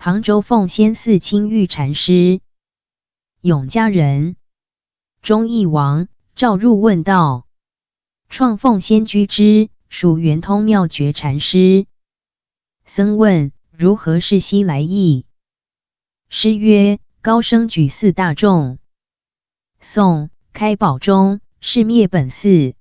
杭州凤仙寺清誉禅师，永嘉人，忠义王赵入问道，创凤仙居之，属圆通妙觉禅师。僧问如何是西来意？师曰：高僧举四大众。宋开宝中，是灭本寺。